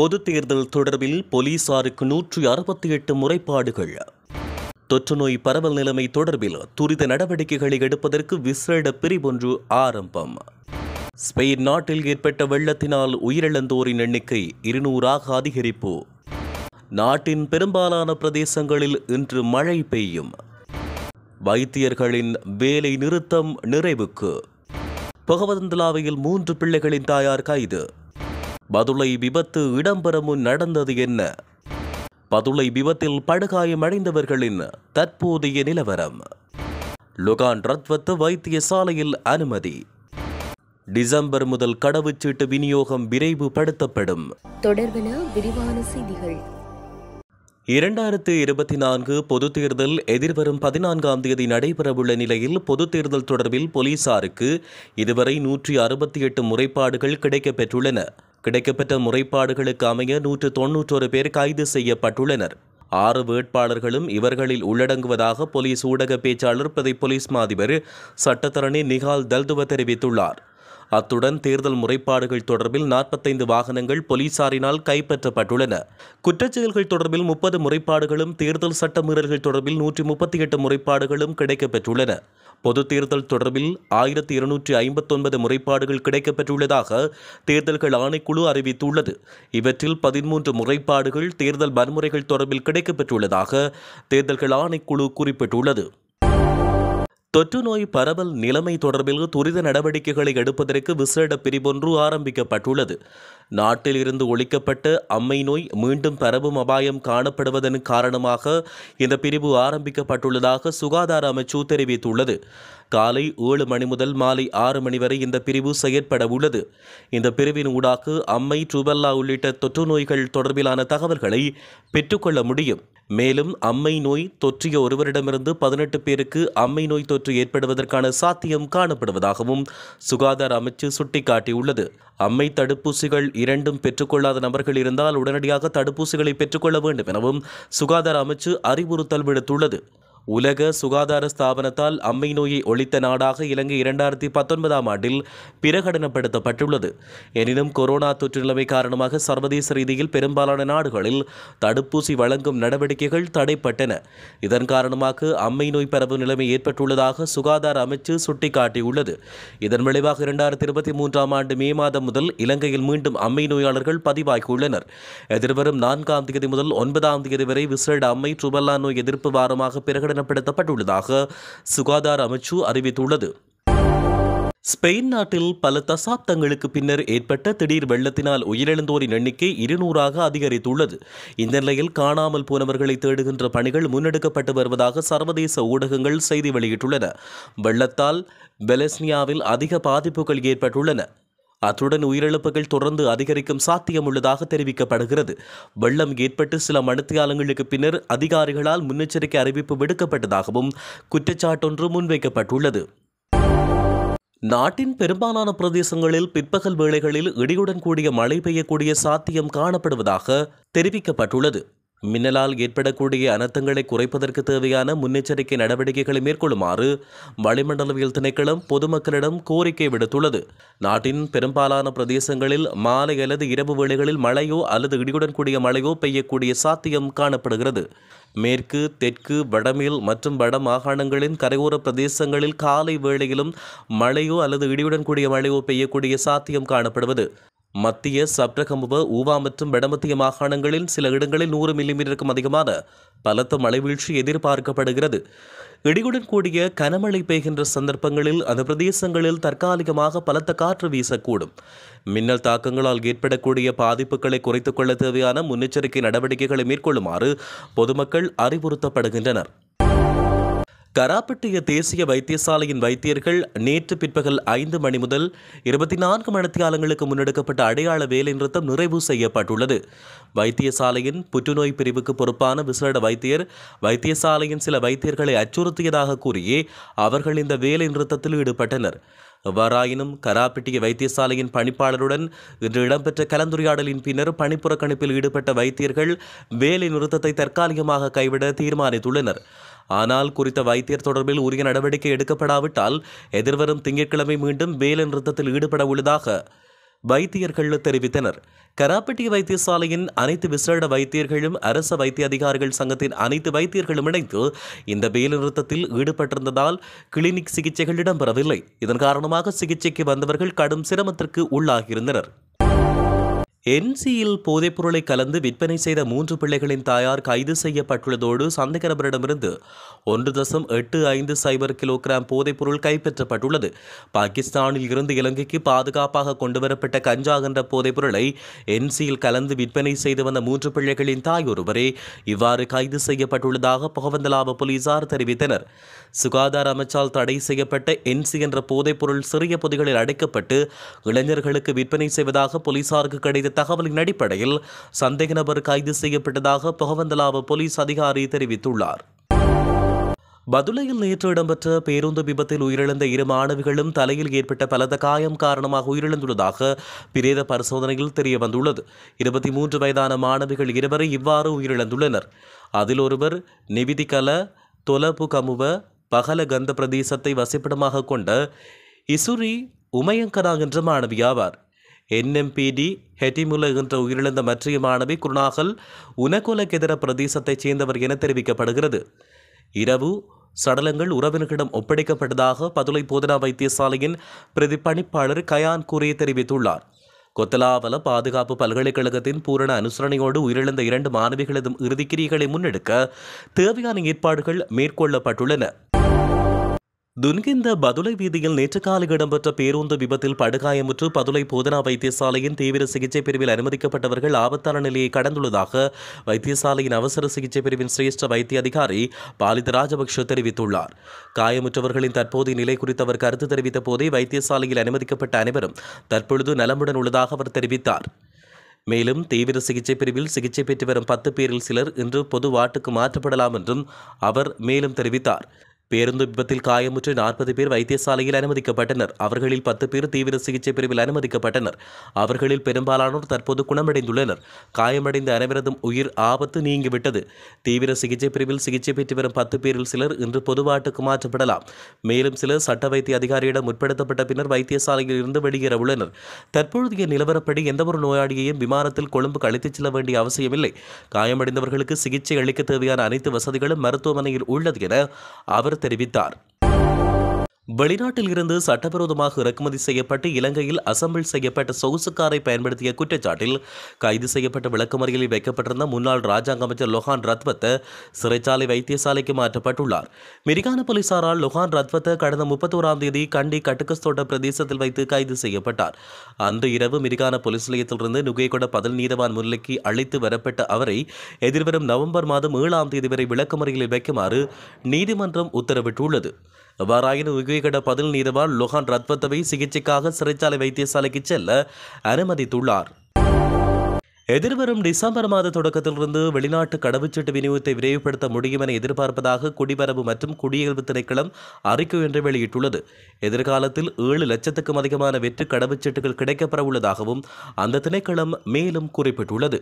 பொது தேர்தல் தொடர்பில் போலீசாருக்கு நூற்றி அறுபத்தி எட்டு முறைப்பாடுகள் தொற்றுநோய் பரவல் நிலைமை தொடர்பில் துரித நடவடிக்கைகளை எடுப்பதற்கு விசேட பிரிவொன்று ஆரம்பம் ஸ்பெயின் நாட்டில் ஏற்பட்ட வெள்ளத்தினால் உயிரிழந்தோரின் எண்ணிக்கை இருநூறாக அதிகரிப்பு நாட்டின் பெரும்பாலான பிரதேசங்களில் இன்று மழை பெய்யும் வைத்தியர்களின் வேலை நிறுத்தம் நிறைவுக்கு பகவதந்தலாவையில் மூன்று பிள்ளைகளின் தாயார் கைது பதுளை விபத்து இடம்பெற முன் நடந்தது என்ன பதுளை விபத்தில் படுகாயமடைந்தவர்களின் தற்போதைய நிலவரம் லுகான் ரத்வத்து வைத்தியசாலையில் அனுமதி டிசம்பர் முதல் கடவுச்சீட்டு விநியோகம் விரைவுபடுத்தப்படும் விரிவான செய்திகள் இரண்டாயிரத்தி இருபத்தி நான்கு பொதுத் தேர்தல் எதிர்வரும் பதினான்காம் தேதி நடைபெறவுள்ள நிலையில் பொதுத் தேர்தல் தொடர்பில் போலீசாருக்கு இதுவரை நூற்றி அறுபத்தி எட்டு முறைப்பாடுகள் கிடைக்கப்பெற்றுள்ளன கிடைக்கப்பெற்ற முறைப்பாடுகளுக்கு அமைய நூற்று தொன்னூற்றொரு பேர் கைது செய்யப்பட்டுள்ளனர் ஆறு வேட்பாளர்களும் இவர்களில் உள்ளடங்குவதாக போலீஸ் ஊடக பேச்சாளர் பிரதி போலீஸ் மாதிபர் சட்டத்தரணி நிகால் தல்துவ தெரிவித்துள்ளார் அத்துடன் தேர்தல் முறைப்பாடுகள் தொடர்பில் நாற்பத்தைந்து வாகனங்கள் போலீசாரினால் கைப்பற்றப்பட்டுள்ளன குற்றச்செயல்கள் தொடர்பில் முப்பது முறைப்பாடுகளும் தேர்தல் மீறல்கள் தொடர்பில் நூற்றி முப்பத்தி எட்டு முறைப்பாடுகளும் கிடைக்கப்பெற்றுள்ளன பொது தேர்தல் தொடர்பில் ஆயிரத்தி இருநூற்றி ஐம்பத்தொன்பது முறைப்பாடுகள் கிடைக்கப்பெற்றுள்ளதாக தேர்தல்கள் ஆணைக்குழு அறிவித்துள்ளது இவற்றில் பதிமூன்று முறைப்பாடுகள் தேர்தல் வன்முறைகள் தொடர்பில் கிடைக்கப்பெற்றுள்ளதாக தேர்தல்கள் ஆணைக்குழு குறிப்பிட்டுள்ளது தொற்றுநோய் பரவல் நிலைமை தொடர்பில் துரித நடவடிக்கைகளை எடுப்பதற்கு விசேட பிரிவொன்று ஆரம்பிக்கப்பட்டுள்ளது நாட்டில் இருந்து ஒழிக்கப்பட்ட அம்மை நோய் மீண்டும் பரவும் அபாயம் காணப்படுவதன் காரணமாக இந்த பிரிவு ஆரம்பிக்கப்பட்டுள்ளதாக சுகாதார அமைச்சு தெரிவித்துள்ளது காலை ஏழு மணி முதல் மாலை ஆறு மணி வரை இந்த பிரிவு செயற்பட உள்ளது இந்த பிரிவின் ஊடாக அம்மை ட்ரூபெல்லா உள்ளிட்ட தொற்று நோய்கள் தொடர்பிலான தகவல்களை பெற்றுக்கொள்ள முடியும் மேலும் அம்மை நோய் தொற்றிய ஒருவரிடமிருந்து பதினெட்டு பேருக்கு அம்மை நோய் தொற்று ஏற்படுவதற்கான சாத்தியம் காணப்படுவதாகவும் சுகாதார அமைச்சு சுட்டிக்காட்டியுள்ளது அம்மை தடுப்பூசிகள் இரண்டும் பெற்றுக்கொள்ளாத நபர்கள் இருந்தால் உடனடியாக தடுப்பூசிகளை பெற்றுக்கொள்ள வேண்டும் எனவும் சுகாதார அமைச்சு அறிவுறுத்தல் விடுத்துள்ளது உலக சுகாதார ஸ்தாபனத்தால் அம்மை நோயை ஒழித்த நாடாக இலங்கை இரண்டாயிரத்தி பத்தொன்பதாம் ஆண்டில் பிரகடனப்படுத்தப்பட்டுள்ளது எனினும் கொரோனா தொற்று நிலைமை காரணமாக சர்வதேச ரீதியில் பெரும்பாலான நாடுகளில் தடுப்பூசி வழங்கும் நடவடிக்கைகள் தடைப்பட்டன இதன் காரணமாக அம்மை நோய் பரவு நிலைமை ஏற்பட்டுள்ளதாக சுகாதார அமைச்சு சுட்டிக்காட்டியுள்ளது இதன் விளைவாக இரண்டாயிரத்தி இருபத்தி மூன்றாம் ஆண்டு மே மாதம் முதல் இலங்கையில் மீண்டும் அம்மை நோயாளர்கள் பதிவாகியுள்ளனர் எதிர்வரும் நான்காம் தேதி முதல் ஒன்பதாம் தேதி வரை விசேட அம்மை ட்ருபல்லா நோய் எதிர்ப்பு வாரமாக பிரகடன சுகாதார அமைச்சு அறிவித்துள்ளது ஸ்பெயின் நாட்டில் பல தசாப்தங்களுக்கு பின்னர் ஏற்பட்ட திடீர் வெள்ளத்தினால் உயிரிழந்தோரின் எண்ணிக்கை இருநூறாக அதிகரித்துள்ளது இந்த நிலையில் காணாமல் போனவர்களை தேடுகின்ற பணிகள் முன்னெடுக்கப்பட்டு வருவதாக சர்வதேச ஊடகங்கள் செய்தி வெளியிட்டுள்ளன வெள்ளத்தால் பெலஸ்னியாவில் அதிக பாதிப்புகள் ஏற்பட்டுள்ளன அத்துடன் உயிரிழப்புகள் தொடர்ந்து அதிகரிக்கும் சாத்தியம் உள்ளதாக தெரிவிக்கப்படுகிறது வெள்ளம் ஏற்பட்டு சில மனுத்தியாலங்களுக்கு பின்னர் அதிகாரிகளால் முன்னெச்சரிக்கை அறிவிப்பு விடுக்கப்பட்டதாகவும் குற்றச்சாட்டொன்று முன்வைக்கப்பட்டுள்ளது நாட்டின் பெரும்பாலான பிரதேசங்களில் பிற்பகல் வேளைகளில் இடியுடன் கூடிய மழை பெய்யக்கூடிய சாத்தியம் காணப்படுவதாக தெரிவிக்கப்பட்டுள்ளது மின்னலால் ஏற்படக்கூடிய அனர்த்தங்களை குறைப்பதற்கு தேவையான முன்னெச்சரிக்கை நடவடிக்கைகளை மேற்கொள்ளுமாறு வளிமண்டலவியல் திணைக்களம் பொதுமக்களிடம் கோரிக்கை விடுத்துள்ளது நாட்டின் பெரும்பாலான பிரதேசங்களில் மாலை அல்லது இரவு வேளைகளில் மழையோ அல்லது இடியுடன் கூடிய மழையோ பெய்யக்கூடிய சாத்தியம் காணப்படுகிறது மேற்கு தெற்கு வடமேல் மற்றும் வட மாகாணங்களின் கரையோர பிரதேசங்களில் காலை வேளையிலும் மழையோ அல்லது இடியுடன் கூடிய மழையோ பெய்யக்கூடிய சாத்தியம் காணப்படுவது மத்திய சப்ரகமுவ ஊவா மற்றும் வடமத்திய மாகாணங்களில் சில இடங்களில் நூறு மில்லிமீட்டருக்கும் அதிகமான பலத்த மழை வீழ்ச்சி எதிர்பார்க்கப்படுகிறது இடியுடன் கூடிய கனமழை பெய்கின்ற சந்தர்ப்பங்களில் அந்த பிரதேசங்களில் தற்காலிகமாக பலத்த காற்று வீசக்கூடும் மின்னல் தாக்கங்களால் ஏற்படக்கூடிய பாதிப்புகளை குறைத்துக்கொள்ள தேவையான முன்னெச்சரிக்கை நடவடிக்கைகளை மேற்கொள்ளுமாறு பொதுமக்கள் அறிவுறுத்தப்படுகின்றனர் கராப்பட்டிய தேசிய வைத்தியசாலையின் வைத்தியர்கள் நேற்று பிற்பகல் ஐந்து மணி முதல் இருபத்தி நான்கு மணித்தியாலங்களுக்கு முன்னெடுக்கப்பட்ட அடையாள வேலை நிறுத்தம் நிறைவு செய்யப்பட்டுள்ளது வைத்தியசாலையின் புற்றுநோய் பிரிவுக்கு பொறுப்பான விசேட வைத்தியர் வைத்தியசாலையின் சில வைத்தியர்களை அச்சுறுத்தியதாக கூறியே அவர்கள் இந்த வேலை நிறுத்தத்தில் ஈடுபட்டனர் எவ்வாறாயினும் கராப்பிட்டிய வைத்தியசாலையின் பணிப்பாளருடன் இன்று இடம்பெற்ற கலந்துரையாடலின் பின்னர் பணிப்புறக்கணிப்பில் ஈடுபட்ட வைத்தியர்கள் வேலை நிறுத்தத்தை தற்காலிகமாக கைவிட தீர்மானித்துள்ளனர் ஆனால் குறித்த வைத்தியர் தொடர்பில் உரிய நடவடிக்கை எடுக்கப்படாவிட்டால் எதிர்வரும் திங்கட்கிழமை மீண்டும் வேலை நிறுத்தத்தில் ஈடுபட உள்ளதாக வைத்தியர்கள் தெரிவித்தனர் கராப்பட்டி வைத்தியசாலையின் அனைத்து விசேட வைத்தியர்களும் அரச வைத்திய அதிகாரிகள் சங்கத்தின் அனைத்து வைத்தியர்களும் இணைந்து இந்த வேலைநிறுத்தத்தில் ஈடுபட்டிருந்ததால் கிளினிக் சிகிச்சைகள் இடம்பெறவில்லை இதன் காரணமாக சிகிச்சைக்கு வந்தவர்கள் கடும் சிரமத்திற்கு உள்ளாகியிருந்தனர் என்சியில் போதைப்பொருளை கலந்து விற்பனை செய்த மூன்று பிள்ளைகளின் தாயார் கைது செய்யப்பட்டுள்ளதோடு சந்தேக ஒன்று தசம் எட்டு ஐந்து சைபர் கிலோகிராம் போதைப்பொருள் கைப்பற்றப்பட்டுள்ளது பாகிஸ்தானில் இருந்து இலங்கைக்கு பாதுகாப்பாக கொண்டுவரப்பட்ட கஞ்சா என்ற போதைப்பொருளை என்சியில் கலந்து விற்பனை செய்து வந்த மூன்று பிள்ளைகளின் தாய் ஒருவரே இவ்வாறு கைது செய்யப்பட்டுள்ளதாக புகவந்தலாப போலீசார் தெரிவித்தனர் சுகாதார அமைச்சால் தடை செய்யப்பட்ட என்சி என்ற போதைப்பொருள் சிறிய பொதிகளில் அடைக்கப்பட்டு இளைஞர்களுக்கு விற்பனை செய்வதாக போலீசாருக்கு கிடைத்த தகவலின் அடிப்படையில் சந்தேக நபர் கைது செய்யப்பட்டதாக புகவந்தலாவ போலீஸ் அதிகாரி தெரிவித்துள்ளார் பதுளையில் நேற்று இடம்பெற்ற பேருந்து விபத்தில் உயிரிழந்த இரு மாணவிகளும் தலையில் ஏற்பட்ட பலத காயம் காரணமாக உயிரிழந்துள்ளதாக பிரேத பரிசோதனையில் தெரியவந்துள்ளது இருபத்தி மூன்று வயதான மாணவிகள் இருவரை இவ்வாறு உயிரிழந்துள்ளனர் அதில் ஒருவர் நிவிதிகல தொலபு கமுவ பகல கந்த பிரதேசத்தை வசிப்பிடமாக கொண்ட இசுரி உமையங்கனா என்ற மாணவியாவார் என்எம்பிடி ஹெட்டிமுல என்ற உயிரிழந்த மற்றைய மாணவி குருணாகல் உனகுலக்கெதிர பிரதேசத்தைச் சேர்ந்தவர் என தெரிவிக்கப்படுகிறது இரவு சடலங்கள் உறவினர்களிடம் ஒப்படைக்கப்பட்டதாக பதுளை போதனா வைத்தியசாலையின் பிரதிப்பணிப்பாளர் கயான் கூறிய தெரிவித்துள்ளார் கொத்தலாவல பாதுகாப்பு பல்கலைக்கழகத்தின் பூரண அனுசரணையோடு உயிரிழந்த இரண்டு மாணவிகளதும் இறுதிக்கிரிகளை முன்னெடுக்க தேவையான ஏற்பாடுகள் மேற்கொள்ளப்பட்டுள்ளன துன்கிந்த பதுளை வீதியில் நேற்று காலை இடம்பெற்ற பேருந்து விபத்தில் படுகாயமுற்று பதுளை போதனா வைத்தியசாலையின் தீவிர சிகிச்சை பிரிவில் அனுமதிக்கப்பட்டவர்கள் ஆபத்தான நிலையை கடந்துள்ளதாக வைத்தியசாலையின் அவசர சிகிச்சை பிரிவின் சிரேஷ்ட வைத்திய அதிகாரி பாலித ராஜபக்ஷ தெரிவித்துள்ளார் காயமுற்றவர்களின் தற்போதைய நிலை குறித்து அவர் கருத்து தெரிவித்த போதே வைத்தியசாலையில் அனுமதிக்கப்பட்ட அனைவரும் தற்பொழுது நலமுடன் உள்ளதாக அவர் தெரிவித்தார் மேலும் தீவிர சிகிச்சை பிரிவில் சிகிச்சை பெற்று வரும் பத்து பேரில் சிலர் இன்று பொது வாட்டுக்கு மாற்றப்படலாம் என்றும் அவர் மேலும் தெரிவித்தார் பேருந்து விபத்தில் காயமுற்று நாற்பது பேர் வைத்தியசாலையில் அனுமதிக்கப்பட்டனர் அவர்களில் பத்து பேர் தீவிர சிகிச்சை பிரிவில் அனுமதிக்கப்பட்டனர் அவர்களில் பெரும்பாலானோர் தற்போது குணமடைந்துள்ளனர் காயமடைந்த அனைவரதும் உயிர் ஆபத்து நீங்கிவிட்டது தீவிர சிகிச்சை பிரிவில் சிகிச்சை பெற்று வரும் பத்து பேரில் சிலர் இன்று பொதுவாட்டுக்கு மாற்றப்படலாம் மேலும் சிலர் சட்ட வைத்திய அதிகாரியிடம் முற்படுத்தப்பட்ட பின்னர் வைத்தியசாலையில் இருந்து வெளியேற உள்ளனர் தற்பொழுதைய நிலவரப்படி எந்தவொரு நோயாளியையும் விமானத்தில் கொழும்பு கழித்துச் செல்ல வேண்டிய அவசியமில்லை காயமடைந்தவர்களுக்கு சிகிச்சை அளிக்க தேவையான அனைத்து வசதிகளும் மருத்துவமனையில் உள்ளது என அவர் தெரிவித்தார் வெளிநாட்டில் இருந்து சட்டவிரோதமாக இறக்குமதி செய்யப்பட்டு இலங்கையில் அசம்பிள் செய்யப்பட்ட காரை பயன்படுத்திய குற்றச்சாட்டில் கைது செய்யப்பட்ட விளக்குமறியில் வைக்கப்பட்டிருந்த முன்னாள் ராஜாங்க அமைச்சர் லொஹான் ரத்வத்த சிறைச்சாலை வைத்தியசாலைக்கு மாற்றப்பட்டுள்ளார் மிரிகான போலீசாரால் லொஹான் ரத்வத்த கடந்த முப்பத்தோராம் தேதி கண்டி கட்டுக்கஸ்தோட்ட பிரதேசத்தில் வைத்து கைது செய்யப்பட்டார் அன்று இரவு மிரிகான போலீஸ் நிலையத்திலிருந்து நுகேகொட பதில் நீதவான் முன்னிலைக்கு அழைத்து வரப்பட்ட அவரை எதிர்வரும் நவம்பர் மாதம் ஏழாம் தேதி வரை விளக்குமறியில் வைக்குமாறு நீதிமன்றம் உத்தரவிட்டுள்ளது எவ்வாறாயினும் உயிர்கிட பதில் நீதவான் லொஹான் ரத்வத்தவை சிகிச்சைக்காக சிறைச்சாலை வைத்தியசாலைக்கு செல்ல அனுமதித்துள்ளார் எதிர்வரும் டிசம்பர் மாத தொடக்கத்திலிருந்து வெளிநாட்டு கடவுச்சீட்டு விநியோகத்தை விரைவுபடுத்த முடியும் என எதிர்பார்ப்பதாக குடிவரவு மற்றும் குடியேறு திணைக்களம் அறிக்கை ஒன்றை வெளியிட்டுள்ளது எதிர்காலத்தில் ஏழு லட்சத்துக்கும் அதிகமான வெற்று கடவுச்சீட்டுகள் கிடைக்கப்பெற உள்ளதாகவும் அந்த திணைக்களம் மேலும் குறிப்பிட்டுள்ளது